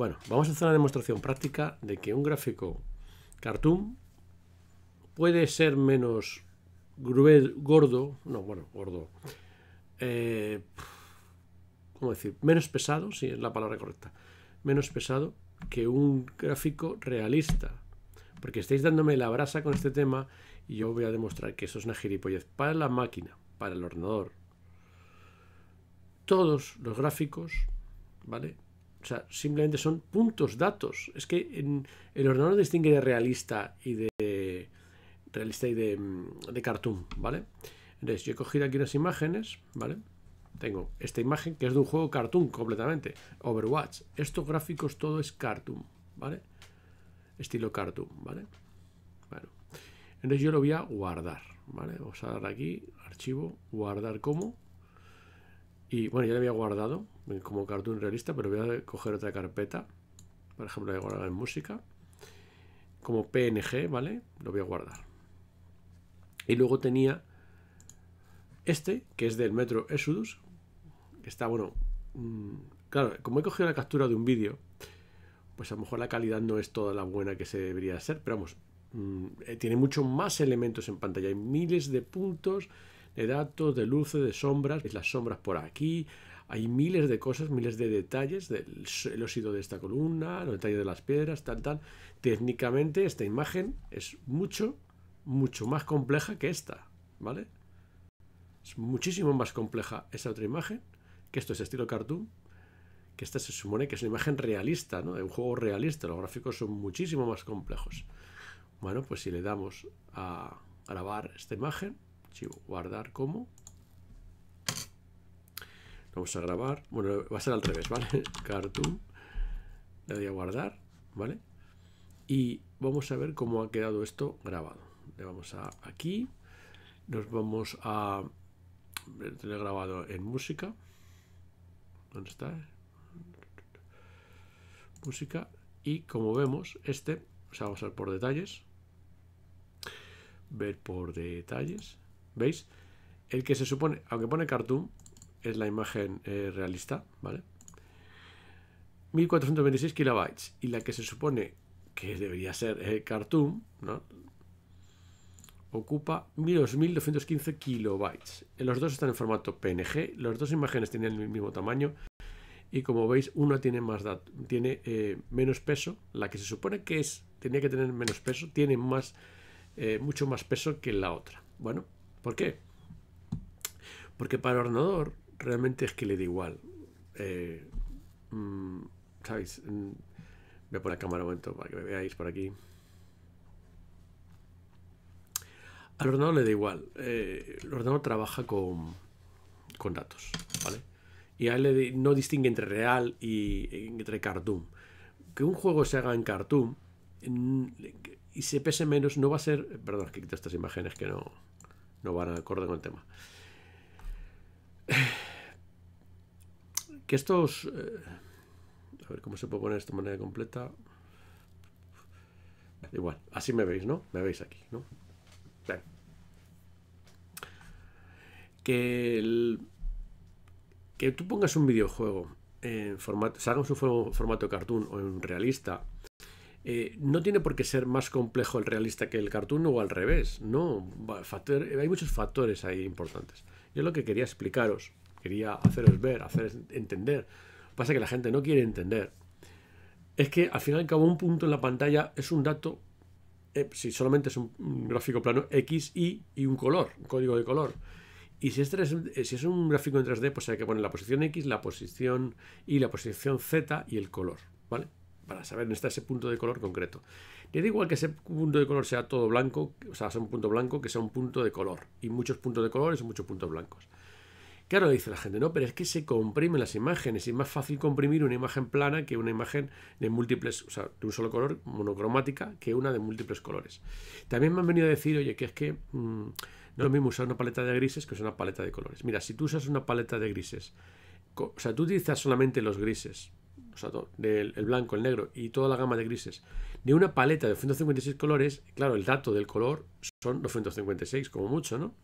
Bueno, vamos a hacer una demostración práctica de que un gráfico cartoon puede ser menos gordo, no, bueno, gordo, eh, ¿cómo decir? Menos pesado, si es la palabra correcta, menos pesado que un gráfico realista. Porque estáis dándome la brasa con este tema y yo voy a demostrar que eso es una gilipollez para la máquina, para el ordenador. Todos los gráficos, ¿vale? O sea, simplemente son puntos, datos. Es que el ordenador distingue de realista y de realista y de, mm, de cartoon, ¿vale? Entonces, yo he cogido aquí unas imágenes, ¿vale? Tengo esta imagen que es de un juego cartoon completamente, Overwatch. Estos gráficos todo es cartoon, ¿vale? Estilo cartoon, ¿vale? Bueno. Entonces yo lo voy a guardar, ¿vale? Vamos a dar aquí, archivo, guardar como, y bueno, ya lo había guardado eh, como cartoon realista, pero voy a coger otra carpeta. Por ejemplo, voy a guardar en música. Como PNG, ¿vale? Lo voy a guardar. Y luego tenía este, que es del Metro Exodus. Está, bueno, mm, claro, como he cogido la captura de un vídeo, pues a lo mejor la calidad no es toda la buena que se debería ser, pero vamos, mm, eh, tiene mucho más elementos en pantalla. Hay miles de puntos de datos, de luces, de sombras, las sombras por aquí. Hay miles de cosas, miles de detalles del el óxido de esta columna, los detalles de las piedras, tal, tal. Técnicamente esta imagen es mucho, mucho más compleja que esta, ¿vale? Es muchísimo más compleja esa otra imagen, que esto es estilo cartoon, que esta se supone que es una imagen realista, ¿no? De un juego realista, los gráficos son muchísimo más complejos. Bueno, pues si le damos a grabar esta imagen, archivo, guardar como. Vamos a grabar, bueno, va a ser al revés, ¿vale? Cartoon, le doy a guardar, ¿vale? Y vamos a ver cómo ha quedado esto grabado. Le vamos a aquí, nos vamos a... tener grabado en música. ¿Dónde está? Música. Y como vemos, este, vamos a ver por detalles. Ver por detalles. ¿Veis? El que se supone, aunque pone cartoon, es la imagen eh, realista, ¿vale? 1426 kilobytes. Y la que se supone que debería ser cartoon, eh, ¿no? Ocupa 1.215 kilobytes. Eh, los dos están en formato PNG, las dos imágenes tienen el mismo tamaño. Y como veis, una tiene, más tiene menos peso. La que se supone que es, tenía que tener menos peso, tiene más, mucho más peso que la otra. Bueno, ¿Por qué? Porque para el ordenador realmente es que le da igual. Eh, mm, ¿Sabéis? Mm, voy a poner la cámara un momento para que me veáis por aquí. Al ordenador le da igual. Eh, el ordenador trabaja con, datos, ¿vale? Y a él no distingue entre real y entre cartoon. Que un juego se haga en cartoon mm, y se pese menos no va a ser... Perdón, es que quito estas imágenes que no no van a acorde con el tema. Que estos... Eh, a ver cómo se puede poner esto de manera completa. Igual, así me veis, ¿no? Me veis aquí, ¿no? Que, que tú pongas un videojuego en formato, salga su formato cartoon o en realista, eh, no tiene por qué ser más complejo el realista que el cartoon o al revés. No, hay muchos factores ahí importantes. Yo lo que quería explicaros, quería haceros ver, hacer entender. Pasa que la gente no quiere entender. Es que al final cabo un punto en la pantalla es un dato, eh, si solamente es un, gráfico plano X, Y y un color, un código de color. Y si es, eh, si es un gráfico en 3D, pues hay que poner la posición X, la posición Y, la posición Z y el color. ¿Vale? para saber, está ese punto de color concreto. Te da igual que ese punto de color sea todo blanco, o sea, sea un punto blanco, que sea un punto de color. Y muchos puntos de colores y muchos puntos blancos. Claro, dice la gente, no, pero es que se comprimen las imágenes y es más fácil comprimir una imagen plana que una imagen de múltiples, o sea, de un solo color, monocromática, que una de múltiples colores. También me han venido a decir, oye, que es que mm, no es lo mismo usar una paleta de grises que usar una paleta de colores. Mira, si tú usas una paleta de grises, o sea, tú utilizas solamente los grises del el blanco, el negro y toda la gama de grises, de una paleta de 256 colores, claro, el dato del color son 256 como mucho, ¿no?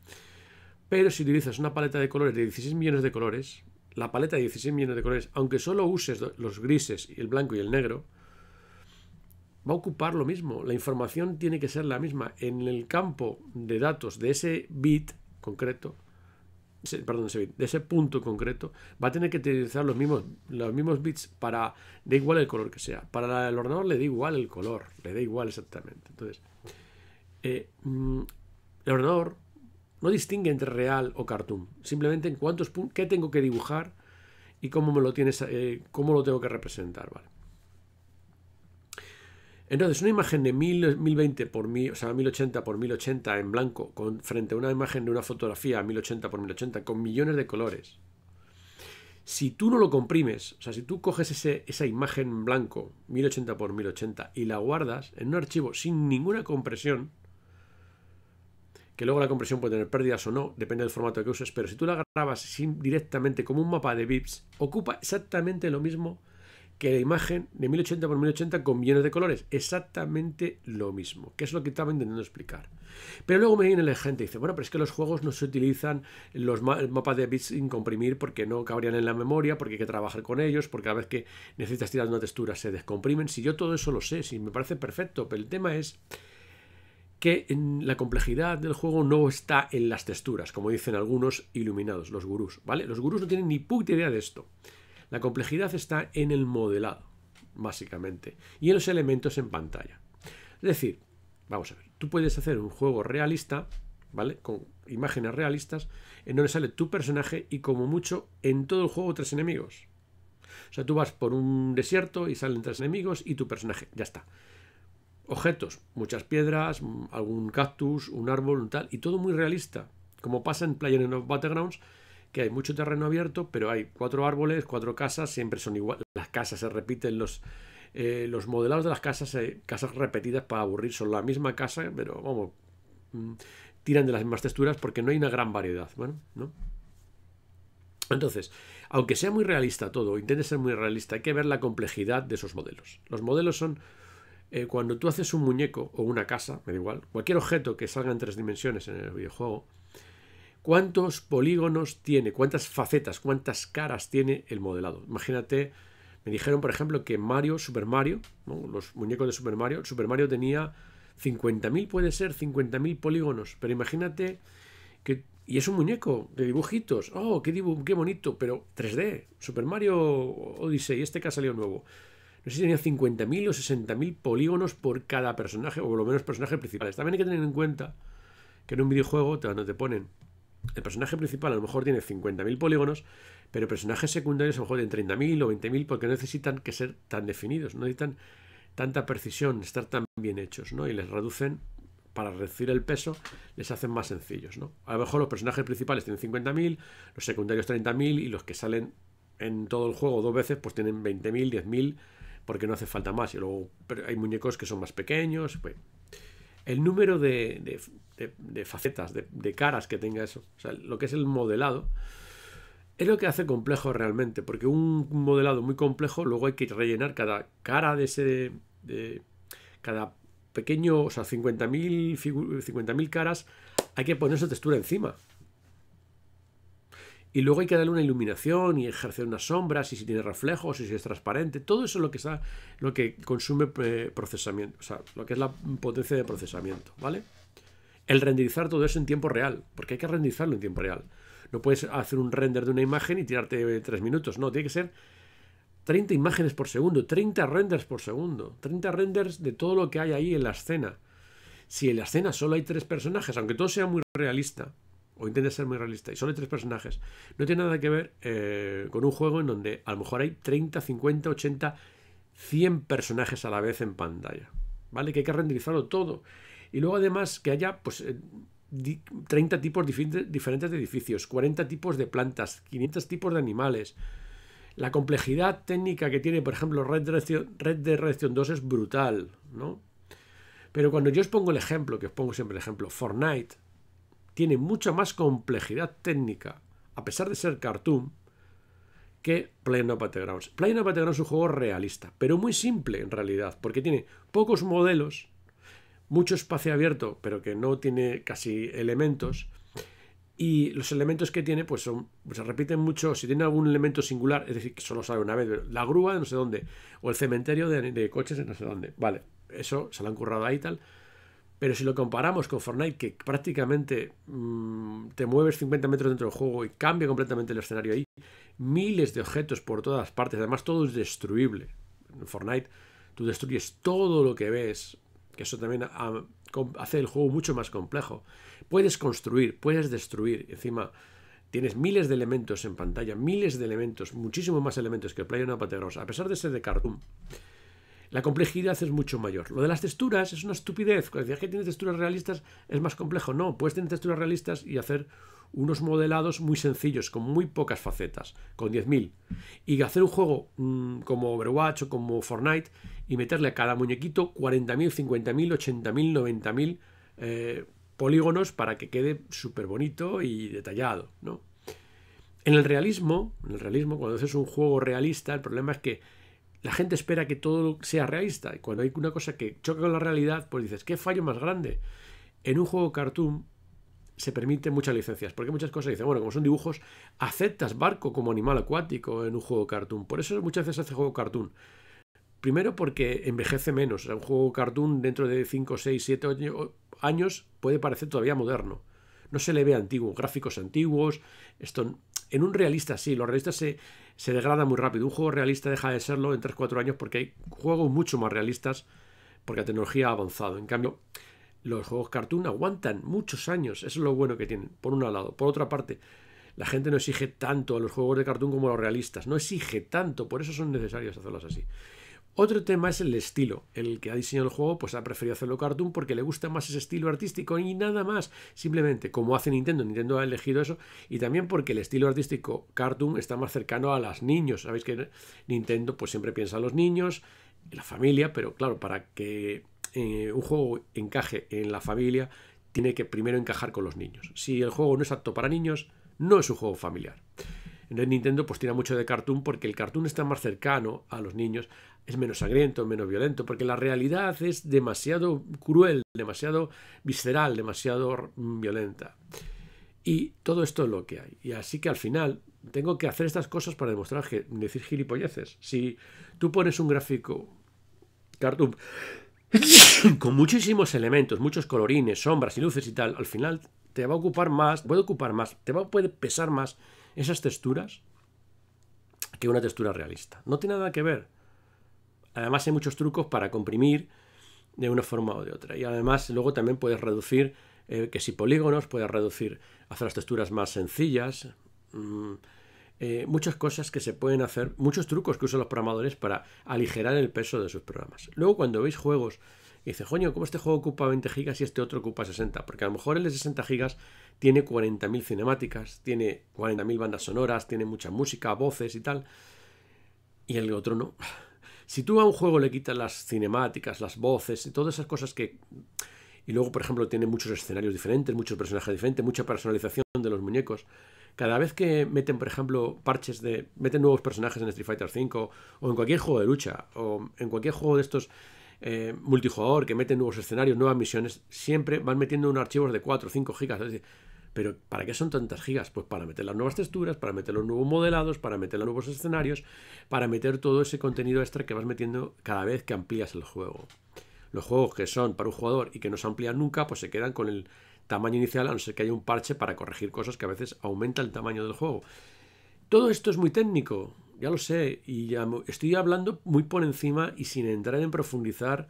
Pero si utilizas una paleta de colores de 16 millones de colores, la paleta de 16 millones de colores, aunque solo uses los grises, y el blanco y el negro, va a ocupar lo mismo. La información tiene que ser la misma. En el campo de datos de ese bit concreto, perdón, de ese punto concreto, va a tener que utilizar los mismos, los mismos bits para, da igual el color que sea. Para el ordenador le da igual el color, le da igual exactamente. Entonces, eh, mm, el ordenador no distingue entre real o cartoon, simplemente en cuántos puntos, qué tengo que dibujar y cómo me lo tienes, eh, cómo lo tengo que representar, ¿vale? Entonces, una imagen de 1020 por mí o sea, 1080 por 1080 en blanco, frente a una imagen de una fotografía 1080 por 1080 con millones de colores. Si tú no lo comprimes, o sea, si tú coges esa imagen en blanco 1080 por 1080 y la guardas en un archivo sin ninguna compresión, que luego la compresión puede tener pérdidas o no, depende del formato que uses, pero si tú la grabas directamente como un mapa de bits, ocupa exactamente lo mismo que la imagen de 1080 por 1080 con millones de colores. Exactamente lo mismo, que es lo que estaba intentando explicar. Pero luego me viene la gente y dice, bueno, pero es que los juegos no se utilizan los mapas de bits sin comprimir porque no cabrían en la memoria, porque hay que trabajar con ellos, porque cada vez que necesitas tirar una textura se descomprimen. Si yo todo eso lo sé, si me parece perfecto, pero el tema es que la complejidad del juego no está en las texturas, como dicen algunos iluminados, los gurús, ¿vale? Los gurús no tienen ni puta idea de esto. La complejidad está en el modelado, básicamente, y en los elementos en pantalla. Es decir, vamos a ver, tú puedes hacer un juego realista, ¿vale? Con imágenes realistas, en donde sale tu personaje y como mucho en todo el juego tres enemigos. O sea, tú vas por un desierto y salen tres enemigos y tu personaje, ya está. Objetos, muchas piedras, algún cactus, un árbol, un tal, y todo muy realista, como pasa en Player of Battlegrounds, hay mucho terreno abierto, pero hay cuatro árboles, cuatro casas, siempre son igual. Las casas se repiten, los, eh, los modelados de las casas, hay eh, casas repetidas para aburrir, son la misma casa, pero vamos, mm, tiran de las mismas texturas porque no hay una gran variedad. Bueno, ¿no? Entonces, aunque sea muy realista todo, intente ser muy realista, hay que ver la complejidad de esos modelos. Los modelos son eh, cuando tú haces un muñeco o una casa, me da igual, cualquier objeto que salga en tres dimensiones en el videojuego, cuántos polígonos tiene, cuántas facetas, cuántas caras tiene el modelado. Imagínate, me dijeron, por ejemplo, que Mario, Super Mario, los muñecos de Super Mario, Super Mario tenía 50.000, puede ser, 50.000 polígonos, pero imagínate que... Y es un muñeco de dibujitos. ¡Oh, qué, qué bonito! Pero 3D. Super Mario Odyssey, este que ha salido nuevo no sé si tenía 50.000 o 60.000 polígonos por cada personaje, o por lo menos personajes principales. También hay que tener en cuenta que en un videojuego te, te ponen el personaje principal a lo mejor tiene 50.000 polígonos, pero personajes secundarios a lo mejor tienen 30.000 o 20.000 porque no necesitan que ser tan definidos, no necesitan tanta precisión, estar tan bien hechos, ¿no? Y les reducen, para reducir el peso, les hacen más sencillos, ¿no? A lo mejor los personajes principales tienen 50.000, los secundarios 30.000 y los que salen en todo el juego dos veces pues tienen 20.000, 10.000, porque no hace falta más. Y luego hay muñecos que son más pequeños, pues... El número de de, facetas, de, caras que tenga eso. O sea, lo que es el modelado es lo que hace complejo realmente, porque un modelado muy complejo luego hay que rellenar cada cara de ese... cada pequeño, o sea, 50.000 caras, hay que poner esa textura encima. Y luego hay que darle una iluminación y ejercer unas sombras, y si tiene reflejos, y si es transparente. Todo eso es lo que, está, lo que consume eh, procesamiento, o sea, lo que es la potencia de procesamiento, ¿vale? el renderizar todo eso en tiempo real, porque hay que renderizarlo en tiempo real. No puedes hacer un render de una imagen y tirarte tres minutos, no, tiene que ser 30 imágenes por segundo, 30 renders por segundo, 30 renders de todo lo que hay ahí en la escena. Si en la escena solo hay tres personajes, aunque todo sea muy realista, o intente ser muy realista, y solo hay tres personajes, no tiene nada que ver eh, con un juego en donde a lo mejor hay 30, 50, 80, 100 personajes a la vez en pantalla. ¿Vale? Que hay que renderizarlo todo. Y luego además que haya pues, 30 eh, tipos diferentes de edificios, 40 tipos de plantas, 500 tipos de animales. La complejidad técnica que tiene, por ejemplo, Red, de Red Dead 2 es brutal, ¿no? Pero cuando yo os pongo el ejemplo, que os pongo siempre el ejemplo, Fortnite tiene mucha más complejidad técnica, a pesar de ser cartoon, que Planet Battlegrounds. Planet Battlegrounds es un juego realista, pero muy simple en realidad, porque tiene pocos modelos mucho espacio abierto, pero que no tiene casi elementos. Y los elementos que tiene, pues son, se repiten mucho. Si tiene algún elemento singular, es decir, que solo sale una vez, la grúa de no sé dónde, o el cementerio de, coches de no sé dónde. Vale, eso se lo han currado ahí tal. Pero si lo comparamos con Fortnite, que prácticamente mm, te mueves 50 metros dentro del juego y cambia completamente el escenario ahí, miles de objetos por todas partes, además todo es destruible. En Fortnite tú destruyes todo lo que ves, que eso también hace el juego mucho más complejo. Puedes construir, puedes destruir, encima tienes miles de elementos en pantalla, miles de elementos, muchísimo más elementos que el Playa Una a pesar de ser de Cartoon. La complejidad es mucho mayor. Lo de las texturas es una estupidez. Cuando decías que tiene texturas realistas es más complejo. No, puedes tener texturas realistas y hacer unos modelados muy sencillos, con muy pocas facetas, con 10.000. Y hacer un juego mm, como Overwatch o como Fortnite y meterle a cada muñequito 40.000, 50.000, 80.000, 90.000 polígonos para que quede súper bonito y detallado. ¿no? En el realismo, en el realismo, cuando haces un juego realista, el problema es que la gente espera que todo sea realista. Y cuando hay una cosa que choca con la realidad, pues dices, ¿qué fallo más grande? En un juego cartoon se permiten muchas licencias, porque muchas cosas dicen, bueno, como son dibujos, aceptas barco como animal acuático en un juego cartoon. Por eso muchas veces hace juego cartoon. Primero porque envejece menos. un juego cartoon dentro de 5, 6, 7 años puede parecer todavía moderno. No se le ve antiguo, gráficos antiguos. Esto, en un realista sí, los realistas se, se degrada muy rápido. Un juego realista deja de serlo en 3-4 años porque hay juegos mucho más realistas porque la tecnología ha avanzado. En cambio, los juegos cartoon aguantan muchos años. Eso es lo bueno que tienen, por un lado. Por otra parte, la gente no exige tanto a los juegos de cartoon como a los realistas. No exige tanto, por eso son necesarios hacerlos así. Otro tema es el estilo. El que ha diseñado el juego pues ha preferido hacerlo cartoon porque le gusta más ese estilo artístico y nada más. Simplemente como hace Nintendo, Nintendo ha elegido eso y también porque el estilo artístico cartoon está más cercano a los niños. Sabéis que Nintendo pues siempre piensa en los niños, en la familia, pero claro, para que eh, un juego encaje en la familia tiene que primero encajar con los niños. Si el juego no es apto para niños, no es un juego familiar. Nintendo pues tira mucho de cartoon porque el cartoon está más cercano a los niños, es menos sangriento, menos violento, porque la realidad es demasiado cruel, demasiado visceral, demasiado violenta. Y todo esto es lo que hay. Y así que al final tengo que hacer estas cosas para demostrar que decir gilipolleces. Si tú pones un gráfico cartoon con muchísimos elementos, muchos colorines, sombras y luces y tal, al final te va a ocupar más, puede ocupar más, te va a poder pesar más esas texturas que una textura realista. No tiene nada que ver. Además hay muchos trucos para comprimir de una forma o de otra. Y además luego también puedes reducir, eh, que si polígonos, puedes reducir, hacer las texturas más sencillas. Mm, eh, muchas cosas que se pueden hacer, muchos trucos que usan los programadores para aligerar el peso de sus programas. Luego cuando veis juegos y dice, coño, ¿cómo este juego ocupa 20 gigas y este otro ocupa 60? Porque a lo mejor el de 60 gigas tiene 40.000 cinemáticas, tiene 40.000 bandas sonoras, tiene mucha música, voces y tal. Y el otro no. Si tú a un juego le quitas las cinemáticas, las voces y todas esas cosas que... Y luego, por ejemplo, tiene muchos escenarios diferentes, muchos personajes diferentes, mucha personalización de los muñecos. Cada vez que meten, por ejemplo, parches de... meten nuevos personajes en Street Fighter V o en cualquier juego de lucha o en cualquier juego de estos eh, multijugador, que mete nuevos escenarios, nuevas misiones, siempre van metiendo unos archivos de 4 o 5 gigas. ¿pero para qué son tantas gigas? Pues para meter las nuevas texturas, para meter los nuevos modelados, para meter los nuevos escenarios, para meter todo ese contenido extra que vas metiendo cada vez que amplías el juego. Los juegos que son para un jugador y que no se amplían nunca, pues se quedan con el tamaño inicial, a no ser que haya un parche para corregir cosas que a veces aumenta el tamaño del juego. Todo esto es muy técnico, ya lo sé, y ya estoy hablando muy por encima y sin entrar en profundizar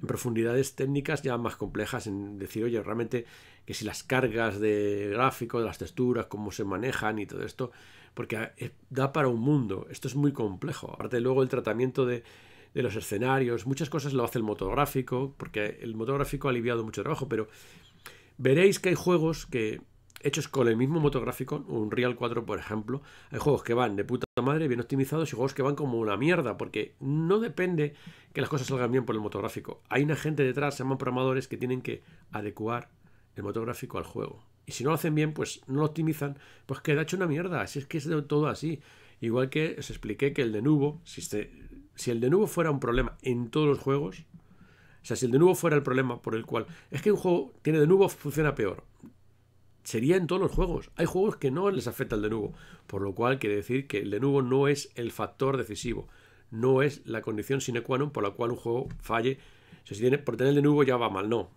en profundidades técnicas ya más complejas, en decir, oye, realmente que si las cargas de gráfico, de las texturas, cómo se manejan y todo esto, porque ah, eh, da para un mundo, esto es muy complejo. Aparte luego el tratamiento de, de los escenarios, muchas cosas lo hace el motográfico, porque el motográfico ha aliviado mucho trabajo, pero veréis que hay juegos que hechos con el mismo motográfico, un Real 4 por ejemplo, hay juegos que van de puta madre, bien optimizados, y juegos que van como una mierda, porque no depende que las cosas salgan bien por el motográfico. Hay una gente detrás, se llaman programadores, que tienen que adecuar el motográfico al juego. Y si no lo hacen bien, pues no lo optimizan, pues queda hecho una mierda. Así es que es todo así. Igual que os expliqué que el de nubo, si, este, si el de nubo fuera un problema en todos los juegos, o sea, si el de nubo fuera el problema por el cual. Es que un juego tiene de nubo funciona peor sería en todos los juegos. Hay juegos que no les afecta el de nuevo, por lo cual quiere decir que el de nuevo no es el factor decisivo, no es la condición sine qua non por la cual un juego falle. por tener el de nuevo ya va mal, no.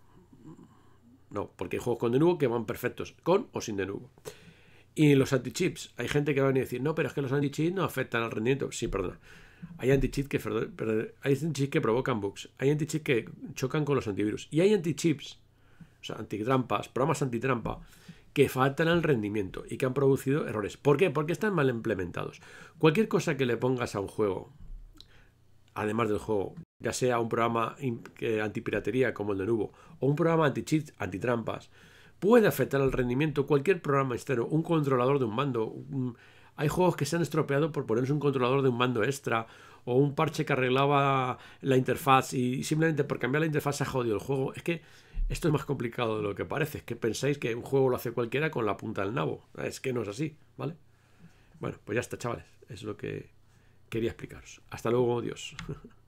No, porque hay juegos con de nuevo que van perfectos, con o sin de nuevo. Y los anti-chips, hay gente que va a venir a decir, no, pero es que los anti-chips no afectan al rendimiento. Sí, perdona. Hay anti-chips que, hay que provocan bugs, hay anti-chips que chocan con los antivirus. Y hay anti-chips, o sea, antitrampas, programas antitrampa, que faltan al rendimiento y que han producido errores. ¿Por qué? Porque están mal implementados. Cualquier cosa que le pongas a un juego, además del juego, ya sea un programa antipiratería como el de Nubo, o un programa anti-cheat, anti-trampas puede afectar al rendimiento cualquier programa externo, un controlador de un mando. Hay juegos que se han estropeado por ponerse un controlador de un mando extra, o un parche que arreglaba la interfaz y simplemente por cambiar la interfaz ha jodido el juego. Es que esto es más complicado de lo que parece. Es que pensáis que un juego lo hace cualquiera con la punta del nabo. Es que no es así, ¿vale? Bueno, pues ya está, chavales. Es lo que quería explicaros. Hasta luego, Dios.